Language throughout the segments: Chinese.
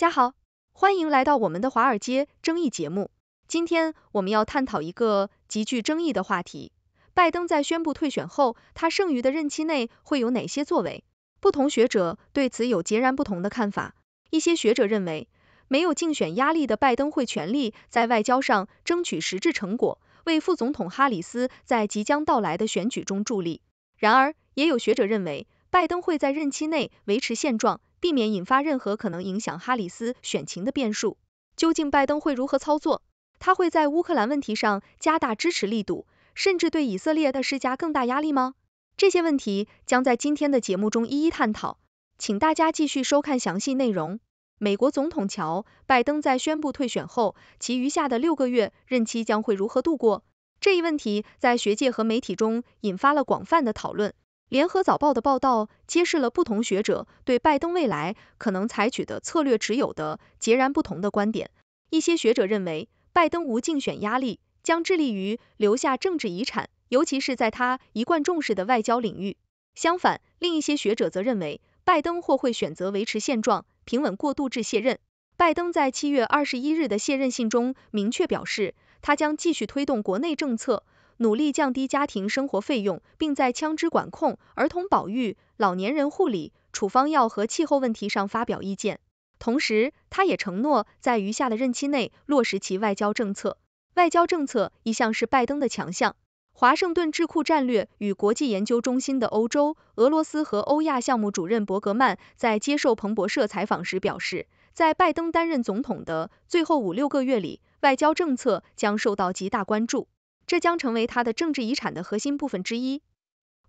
大家好，欢迎来到我们的华尔街争议节目。今天我们要探讨一个极具争议的话题：拜登在宣布退选后，他剩余的任期内会有哪些作为？不同学者对此有截然不同的看法。一些学者认为，没有竞选压力的拜登会全力在外交上争取实质成果，为副总统哈里斯在即将到来的选举中助力。然而，也有学者认为，拜登会在任期内维持现状。避免引发任何可能影响哈里斯选情的变数。究竟拜登会如何操作？他会在乌克兰问题上加大支持力度，甚至对以色列的施加更大压力吗？这些问题将在今天的节目中一一探讨，请大家继续收看详细内容。美国总统乔拜登在宣布退选后，其余下的六个月任期将会如何度过？这一问题在学界和媒体中引发了广泛的讨论。联合早报的报道揭示了不同学者对拜登未来可能采取的策略持有的截然不同的观点。一些学者认为，拜登无竞选压力，将致力于留下政治遗产，尤其是在他一贯重视的外交领域。相反，另一些学者则认为，拜登或会选择维持现状，平稳过渡至卸任。拜登在七月二十一日的卸任信中明确表示，他将继续推动国内政策。努力降低家庭生活费用，并在枪支管控、儿童保育、老年人护理、处方药和气候问题上发表意见。同时，他也承诺在余下的任期内落实其外交政策。外交政策一向是拜登的强项。华盛顿智库战略与国际研究中心的欧洲、俄罗斯和欧亚项目主任伯格曼在接受彭博社采访时表示，在拜登担任总统的最后五六个月里，外交政策将受到极大关注。这将成为他的政治遗产的核心部分之一。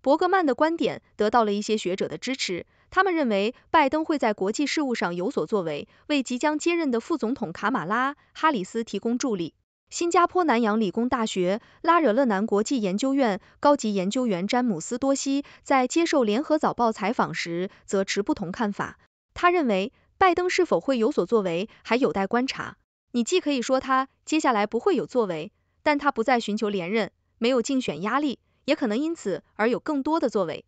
伯格曼的观点得到了一些学者的支持，他们认为拜登会在国际事务上有所作为，为即将接任的副总统卡马拉·哈里斯提供助力。新加坡南洋理工大学拉惹勒南国际研究院高级研究员詹姆斯·多西在接受《联合早报》采访时则持不同看法，他认为拜登是否会有所作为还有待观察。你既可以说他接下来不会有作为。但他不再寻求连任，没有竞选压力，也可能因此而有更多的作为。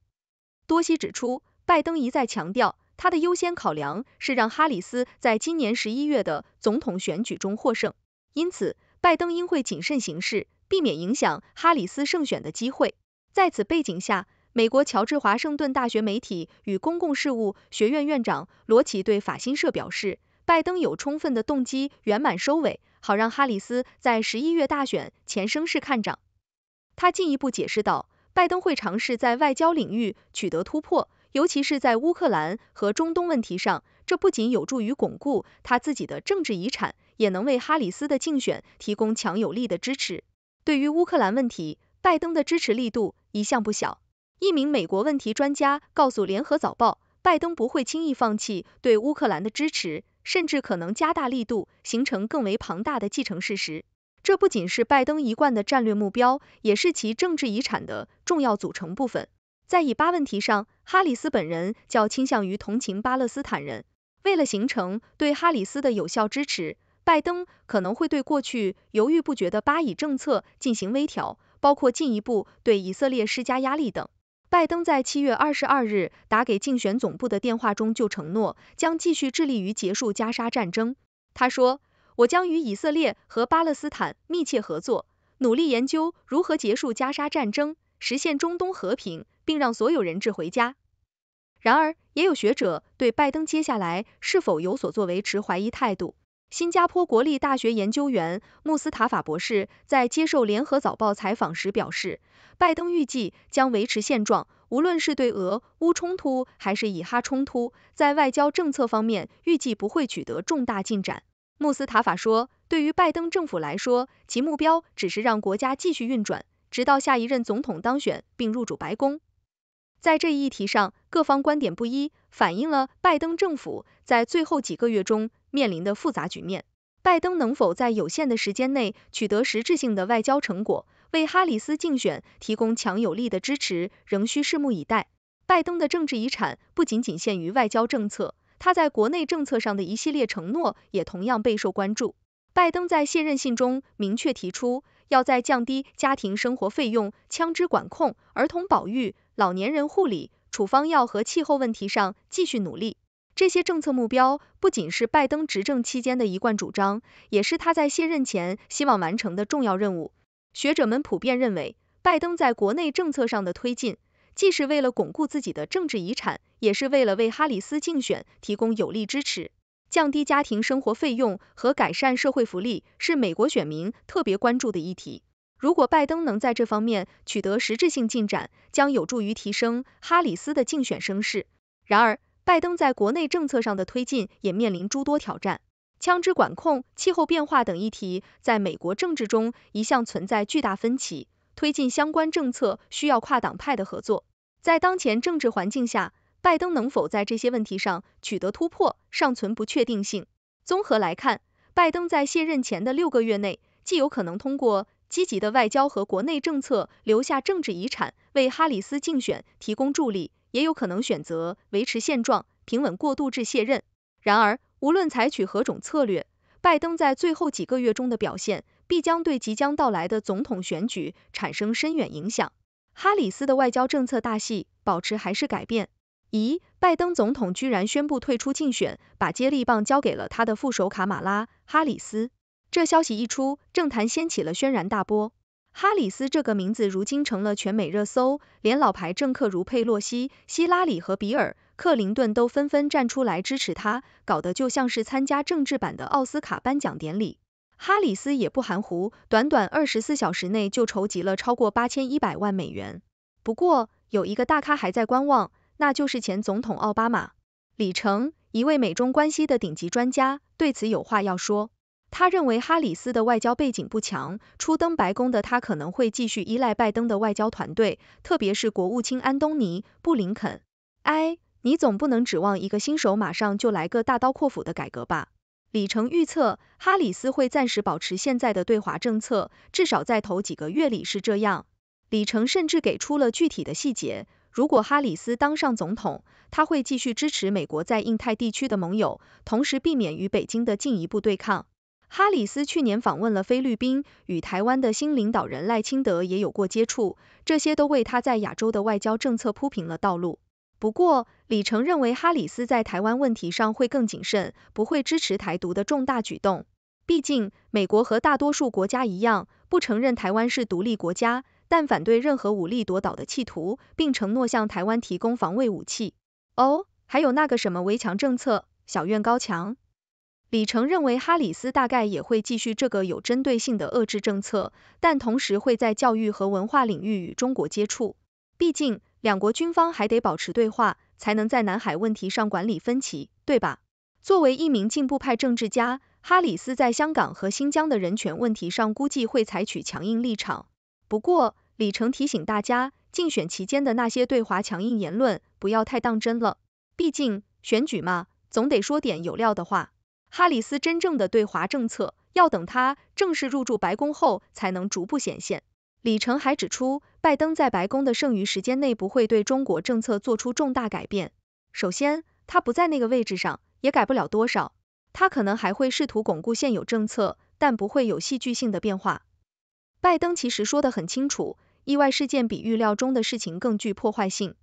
多西指出，拜登一再强调他的优先考量是让哈里斯在今年十一月的总统选举中获胜，因此拜登应会谨慎行事，避免影响哈里斯胜选的机会。在此背景下，美国乔治华盛顿大学媒体与公共事务学院院长罗奇对法新社表示，拜登有充分的动机圆满收尾。好让哈里斯在十一月大选前升势看涨。他进一步解释道，拜登会尝试在外交领域取得突破，尤其是在乌克兰和中东问题上。这不仅有助于巩固他自己的政治遗产，也能为哈里斯的竞选提供强有力的支持。对于乌克兰问题，拜登的支持力度一向不小。一名美国问题专家告诉《联合早报》，拜登不会轻易放弃对乌克兰的支持。甚至可能加大力度，形成更为庞大的继承事实。这不仅是拜登一贯的战略目标，也是其政治遗产的重要组成部分。在以巴问题上，哈里斯本人较倾向于同情巴勒斯坦人。为了形成对哈里斯的有效支持，拜登可能会对过去犹豫不决的巴以政策进行微调，包括进一步对以色列施加压力等。拜登在七月二十二日打给竞选总部的电话中就承诺，将继续致力于结束加沙战争。他说：“我将与以色列和巴勒斯坦密切合作，努力研究如何结束加沙战争，实现中东和平，并让所有人质回家。”然而，也有学者对拜登接下来是否有所作为持怀疑态度。新加坡国立大学研究员穆斯塔法博士在接受《联合早报》采访时表示，拜登预计将维持现状，无论是对俄乌冲突还是以哈冲突，在外交政策方面预计不会取得重大进展。穆斯塔法说，对于拜登政府来说，其目标只是让国家继续运转，直到下一任总统当选并入主白宫。在这一议题上，各方观点不一，反映了拜登政府在最后几个月中面临的复杂局面。拜登能否在有限的时间内取得实质性的外交成果，为哈里斯竞选提供强有力的支持，仍需拭目以待。拜登的政治遗产不仅仅限于外交政策，他在国内政策上的一系列承诺也同样备受关注。拜登在卸任信中明确提出。要在降低家庭生活费用、枪支管控、儿童保育、老年人护理、处方药和气候问题上继续努力。这些政策目标不仅是拜登执政期间的一贯主张，也是他在卸任前希望完成的重要任务。学者们普遍认为，拜登在国内政策上的推进，既是为了巩固自己的政治遗产，也是为了为哈里斯竞选提供有力支持。降低家庭生活费用和改善社会福利是美国选民特别关注的议题。如果拜登能在这方面取得实质性进展，将有助于提升哈里斯的竞选声势。然而，拜登在国内政策上的推进也面临诸多挑战。枪支管控、气候变化等议题在美国政治中一向存在巨大分歧，推进相关政策需要跨党派的合作。在当前政治环境下，拜登能否在这些问题上取得突破尚存不确定性。综合来看，拜登在卸任前的六个月内，既有可能通过积极的外交和国内政策留下政治遗产，为哈里斯竞选提供助力，也有可能选择维持现状，平稳过渡至卸任。然而，无论采取何种策略，拜登在最后几个月中的表现必将对即将到来的总统选举产生深远影响。哈里斯的外交政策大戏，保持还是改变？咦，拜登总统居然宣布退出竞选，把接力棒交给了他的副手卡马拉·哈里斯。这消息一出，政坛掀起了轩然大波。哈里斯这个名字如今成了全美热搜，连老牌政客如佩洛西、希拉里和比尔·克林顿都纷纷站出来支持他，搞得就像是参加政治版的奥斯卡颁奖典礼。哈里斯也不含糊，短短二十四小时内就筹集了超过八千一百万美元。不过，有一个大咖还在观望。那就是前总统奥巴马。李成，一位美中关系的顶级专家对此有话要说。他认为哈里斯的外交背景不强，初登白宫的他可能会继续依赖拜登的外交团队，特别是国务卿安东尼·布林肯。哎，你总不能指望一个新手马上就来个大刀阔斧的改革吧？李成预测，哈里斯会暂时保持现在的对华政策，至少在头几个月里是这样。李成甚至给出了具体的细节。如果哈里斯当上总统，他会继续支持美国在印太地区的盟友，同时避免与北京的进一步对抗。哈里斯去年访问了菲律宾，与台湾的新领导人赖清德也有过接触，这些都为他在亚洲的外交政策铺平了道路。不过，李成认为哈里斯在台湾问题上会更谨慎，不会支持台独的重大举动。毕竟，美国和大多数国家一样，不承认台湾是独立国家。但反对任何武力夺岛的企图，并承诺向台湾提供防卫武器。哦，还有那个什么围墙政策，小院高墙。李成认为哈里斯大概也会继续这个有针对性的遏制政策，但同时会在教育和文化领域与中国接触。毕竟两国军方还得保持对话，才能在南海问题上管理分歧，对吧？作为一名进步派政治家，哈里斯在香港和新疆的人权问题上估计会采取强硬立场。不过，李成提醒大家，竞选期间的那些对华强硬言论不要太当真了。毕竟选举嘛，总得说点有料的话。哈里斯真正的对华政策要等他正式入驻白宫后才能逐步显现。李成还指出，拜登在白宫的剩余时间内不会对中国政策做出重大改变。首先，他不在那个位置上，也改不了多少。他可能还会试图巩固现有政策，但不会有戏剧性的变化。拜登其实说的很清楚，意外事件比预料中的事情更具破坏性。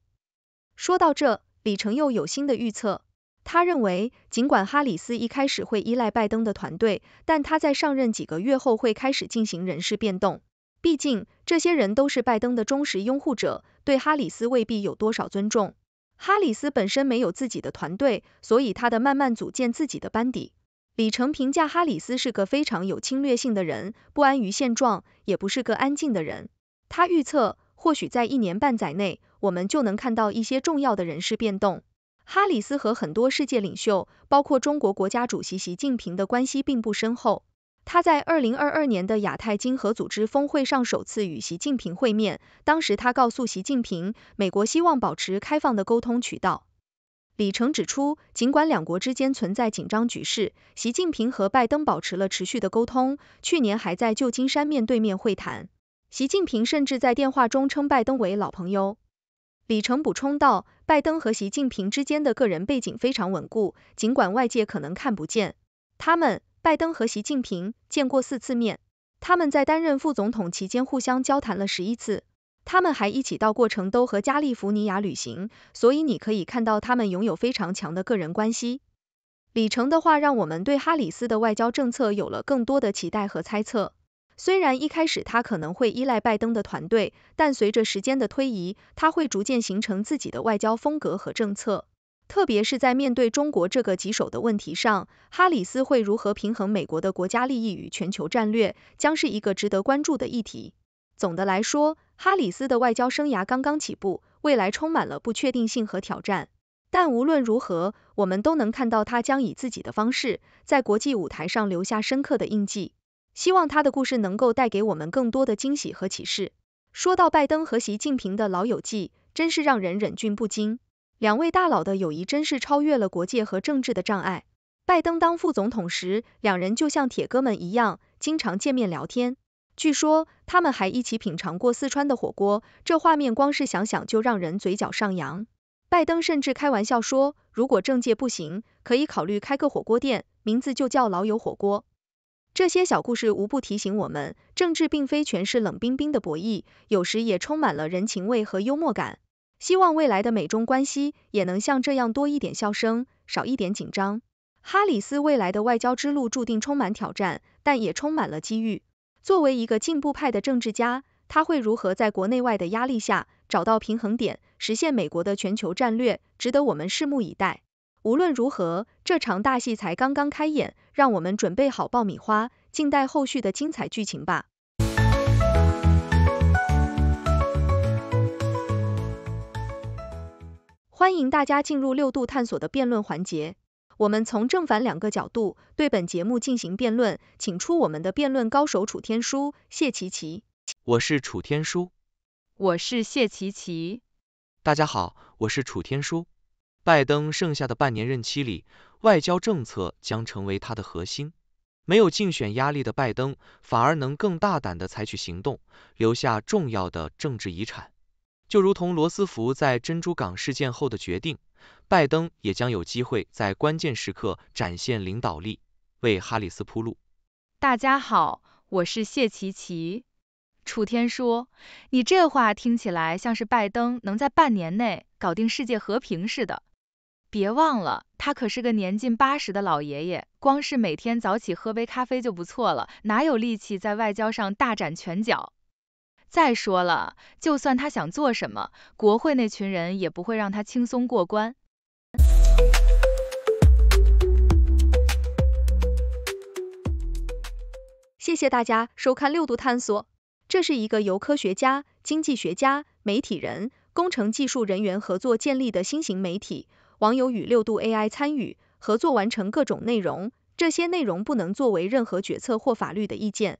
说到这，李成佑有新的预测，他认为，尽管哈里斯一开始会依赖拜登的团队，但他在上任几个月后会开始进行人事变动。毕竟，这些人都是拜登的忠实拥护者，对哈里斯未必有多少尊重。哈里斯本身没有自己的团队，所以他的慢慢组建自己的班底。李成评价哈里斯是个非常有侵略性的人，不安于现状，也不是个安静的人。他预测，或许在一年半载内，我们就能看到一些重要的人事变动。哈里斯和很多世界领袖，包括中国国家主席习近平的关系并不深厚。他在2022年的亚太经合组织峰会上首次与习近平会面，当时他告诉习近平，美国希望保持开放的沟通渠道。李成指出，尽管两国之间存在紧张局势，习近平和拜登保持了持续的沟通。去年还在旧金山面对面会谈，习近平甚至在电话中称拜登为老朋友。李成补充道，拜登和习近平之间的个人背景非常稳固，尽管外界可能看不见。他们，拜登和习近平，见过四次面。他们在担任副总统期间互相交谈了十一次。他们还一起到过成都和加利福尼亚旅行，所以你可以看到他们拥有非常强的个人关系。李成的话让我们对哈里斯的外交政策有了更多的期待和猜测。虽然一开始他可能会依赖拜登的团队，但随着时间的推移，他会逐渐形成自己的外交风格和政策。特别是在面对中国这个棘手的问题上，哈里斯会如何平衡美国的国家利益与全球战略，将是一个值得关注的议题。总的来说，哈里斯的外交生涯刚刚起步，未来充满了不确定性和挑战。但无论如何，我们都能看到他将以自己的方式，在国际舞台上留下深刻的印记。希望他的故事能够带给我们更多的惊喜和启示。说到拜登和习近平的老友记，真是让人忍俊不禁。两位大佬的友谊真是超越了国界和政治的障碍。拜登当副总统时，两人就像铁哥们一样，经常见面聊天。据说他们还一起品尝过四川的火锅，这画面光是想想就让人嘴角上扬。拜登甚至开玩笑说，如果政界不行，可以考虑开个火锅店，名字就叫老友火锅。这些小故事无不提醒我们，政治并非全是冷冰冰的博弈，有时也充满了人情味和幽默感。希望未来的美中关系也能像这样多一点笑声，少一点紧张。哈里斯未来的外交之路注定充满挑战，但也充满了机遇。作为一个进步派的政治家，他会如何在国内外的压力下找到平衡点，实现美国的全球战略，值得我们拭目以待。无论如何，这场大戏才刚刚开演，让我们准备好爆米花，静待后续的精彩剧情吧。欢迎大家进入六度探索的辩论环节。我们从正反两个角度对本节目进行辩论，请出我们的辩论高手楚天舒、谢琪琪。我是楚天舒。我是谢琪琪。大家好，我是楚天舒。拜登剩下的半年任期里，外交政策将成为他的核心。没有竞选压力的拜登，反而能更大胆的采取行动，留下重要的政治遗产。就如同罗斯福在珍珠港事件后的决定，拜登也将有机会在关键时刻展现领导力，为哈里斯铺路。大家好，我是谢琪琪。楚天说，你这话听起来像是拜登能在半年内搞定世界和平似的。别忘了，他可是个年近八十的老爷爷，光是每天早起喝杯咖啡就不错了，哪有力气在外交上大展拳脚？再说了，就算他想做什么，国会那群人也不会让他轻松过关。谢谢大家收看六度探索，这是一个由科学家、经济学家、媒体人、工程技术人员合作建立的新型媒体。网友与六度 AI 参与合作完成各种内容，这些内容不能作为任何决策或法律的意见。